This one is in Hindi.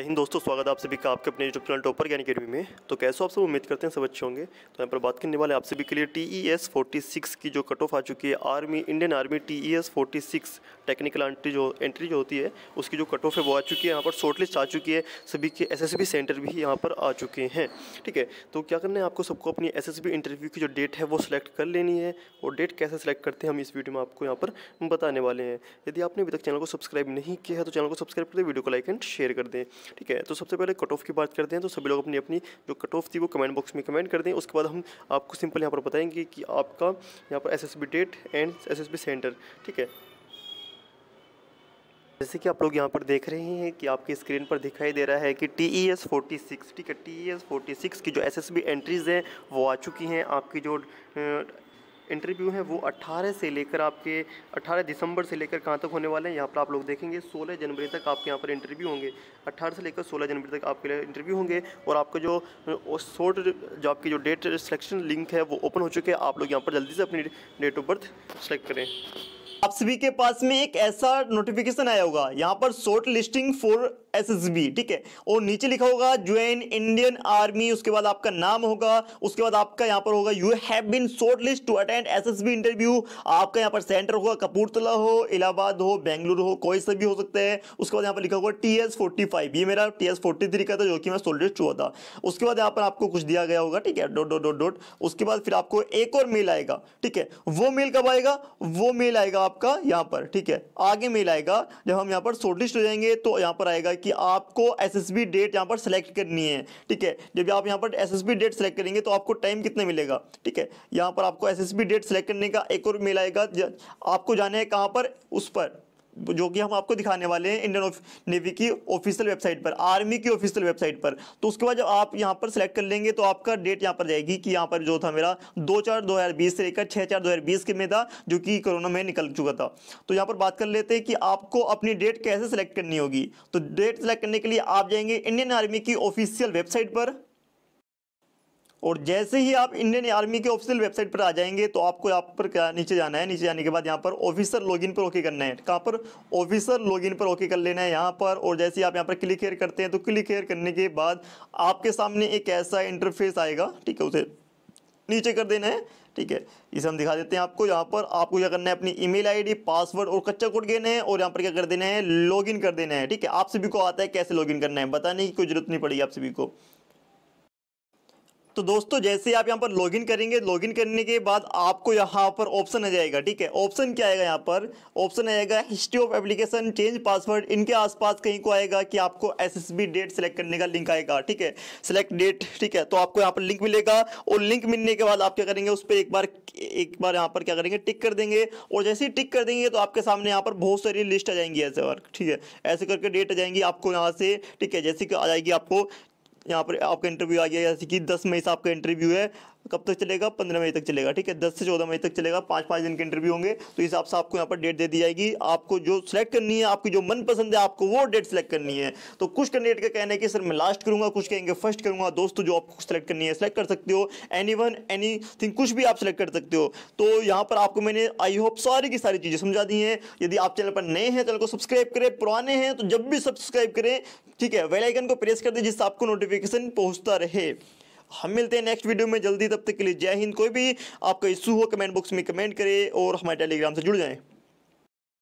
जय हिंद दोस्तों स्वागत है आप सभी का आपके अपने YouTube channel Topper Gyan Academy में तो कैसे आप सब उम्मीद करते हैं सब अच्छे होंगे तो यहाँ पर बात करने वाले आप सभी के लिए T E S forty six की जो कट ऑफ आ चुकी है army Indian army T E S forty six technical entry जो एंट्री जो होती है उसकी जो कट ऑफ है वो आ चुकी है यहाँ पर शॉर्ट लिस्ट आ चुकी है सभी के एस एस बी सेंटर भी यहाँ पर आ चुके हैं ठीक है तो क्या करना है आपको सबको अपनी एस एस बी इंटरव्यू की जो डेट है वो सिलेक्ट कर लेनी है और डेट कैसे सिलेक्ट करते हैं हम इस वीडियो में आपको यहाँ पर बताने वाले हैं यदि आपने अभी तक चैनल को सब्सक्राइब नहीं किया है तो चैनल को सब्सक्राइब कर दें वीडियो को लाइक एंड शेयर कर दें ठीक है तो सबसे पहले कट ऑफ की बात करते हैं तो सभी लोग अपनी अपनी जो कट ऑफ थी वो कमेंट बॉक्स में कमेंट कर दें उसके बाद हम आपको सिंपल यहाँ पर बताएंगे कि आपका यहाँ पर S date and S centre ठीक है जैसे कि आप लोग यहाँ पर देख रहे हैं कि आपकी स्क्रीन पर दिखाई दे रहा है कि T E S forty six ठीक है T E S forty six की जो एस एस बी एंट्रीज़ हैं वो आ चुकी हैं आपकी जो इंटरव्यू है वो 18 से लेकर आपके 18 दिसंबर से लेकर कहाँ तक होने वाले हैं यहाँ पर आप लोग देखेंगे 16 जनवरी तक आपके यहाँ पर इंटरव्यू होंगे 18 से लेकर 16 जनवरी तक आपके लिए इंटरव्यू होंगे और आपका जो शॉर्ट जॉब की जो डेट सिलेक्शन लिंक है वो ओपन हो चुके हैं आप लोग यहाँ पर जल्दी से अपनी डेट ऑफ बर्थ सेलेक्ट करें आप सभी के पास में एक ऐसा नोटिफिकेशन आया होगा यहाँ पर शॉर्ट लिस्टिंग फॉर एसएसबी ठीक है और नीचे लिखा होगा ज्वाइन इंडियन आर्मी उसके बाद आपका नाम होगा उसके बाद आपका यहाँ पर होगा you have been short list to attend and SSB interview आपका यहाँ पर सेंटर होगा कपूरतला हो इलाहाबाद हो बेंगलुरु हो कोई से भी हो सकता है उसके बाद यहाँ पर लिखा हुआ टी एस फोर्टी फाइव ये मेरा टी एस फोर्टी थ्री का था जो कि मैं सोल्डेस्ट हुआ था उसके बाद यहाँ पर आपको कुछ दिया गया होगा ठीक है डोट डोट डोट डोट उसके बाद फिर आपको एक और मेल आएगा ठीक है वो मेल कब आएगा वो मेल आएगा आपका यहाँ पर ठीक है आगे मेल आएगा जब हम यहाँ पर सोल्डिस्ट हो जाएंगे तो यहाँ पर आएगा कि आपको एसएसबी डेट यहाँ पर सेलेक्ट करनी है ठीक है जब आप यहाँ पर एसएसबी डेट सेलेक्ट करेंगे तो आपको टाइम कितना मिलेगा ठीक है यहाँ पर आपको एसएसबी कैंडिडेट सेलेक्ट करने का एक और मेल आएगा आपको जाने है कहाँ पर उस पर जो कि हम आपको दिखाने वाले हैं इंडियन नेवी की ऑफिशियल वेबसाइट पर आर्मी की ऑफिशियल वेबसाइट पर तो उसके बाद जब आप यहाँ पर सेलेक्ट कर लेंगे तो आपका डेट यहाँ पर जाएगी कि यहाँ पर जो था मेरा दो चार दो हज़ार बीस से लेकर छः चार दो हज़ार बीस के में था जो कि कोरोना में निकल चुका था तो यहाँ पर बात कर लेते हैं कि आपको अपनी डेट कैसे सेलेक्ट करनी होगी तो डेट सेलेक्ट करने के लिए आप जाएंगे इंडियन आर्मी की ऑफिशियल वेबसाइट पर और जैसे ही आप इंडियन आर्मी के ऑफिशियल वेबसाइट पर आ जाएंगे तो आपको यहाँ पर क्या नीचे जाना है नीचे जाने के बाद यहाँ पर ऑफिसर लॉगिन पर ओके करना है कहाँ पर ऑफिसर लॉगिन पर ओके कर लेना है यहाँ पर और जैसे ही आप यहाँ पर क्लिक हेयर करते हैं तो क्लिक हेयर करने के बाद आपके सामने एक ऐसा इंटरफेस आएगा ठीक है उसे नीचे कर देना है ठीक है इसे हम दिखा देते हैं आपको यहाँ पर आपको क्या करना है अपनी ईमेल आईडी पासवर्ड और कच्चा कोड देना है और यहाँ पर क्या कर देना है लॉगिन कर देना है ठीक है आप सभी को आता है कैसे लॉगिन करना है बताने की कोई जरूरत नहीं पड़ेगी आप सभी को तो दोस्तों जैसे आप यहाँ पर लॉगिन करेंगे लॉगिन करने के बाद आपको यहाँ पर ऑप्शन आ जाएगा ठीक है ऑप्शन क्या आएगा यहाँ पर ऑप्शन आएगा history of application change password इनके आसपास कहीं को आएगा कि आपको एसएसबी डेट सेलेक्ट करने का लिंक आएगा ठीक है सेलेक्ट डेट ठीक है तो आपको यहाँ पर लिंक मिलेगा और लिंक मिलने के बाद आप क्या करेंगे उस पर एक बार एक बार यहाँ पर क्या करेंगे टिक कर देंगे और जैसे ही टिक कर देंगे तो आपके सामने यहाँ पर बहुत सारी लिस्ट आ जाएंगी ऐसे वर्क ठीक है ऐसे करके डेट आ जाएंगी आपको यहाँ से ठीक है जैसे कि आ जाएगी आपको यहाँ पर आपका इंटरव्यू आ गया जैसे कि दस मई से आपका इंटरव्यू है कब तक चलेगा पंद्रह मई तक चलेगा ठीक है दस से चौदह मई तक चलेगा पाँच पाँच दिन के इंटरव्यू होंगे तो हिसाब से आपको यहाँ पर डेट दे दी जाएगी आपको जो सिलेक्ट करनी है आपकी जो मनपसंद है आपको वो डेट सेलेक्ट करनी है तो कुछ कैंडिडेट का कहना है कि सर मैं लास्ट करूँगा कुछ कहेंगे फर्स्ट करूँगा दोस्तों जो आपको सेलेक्ट करनी है सेलेक्ट कर सकते हो एनी वन एनी थिंग कुछ भी आप सेलेक्ट कर सकते हो तो यहाँ पर आपको मैंने आई होप सारी की सारी चीज़ें समझा दी हैं यदि आप चैनल पर नए हैं चैनल को सब्सक्राइब करें पुराने हैं तो जब भी सब्सक्राइब करें ठीक है वेलाइकन को प्रेस कर दें जिससे आपको नोटिफिकेशन पहुँचता रहे हम मिलते हैं नेक्स्ट वीडियो में जल्दी तब तक के लिए जय हिंद कोई भी आपका इशू हो कमेंट बॉक्स में कमेंट करें और हमारे टेलीग्राम से जुड़ जाएं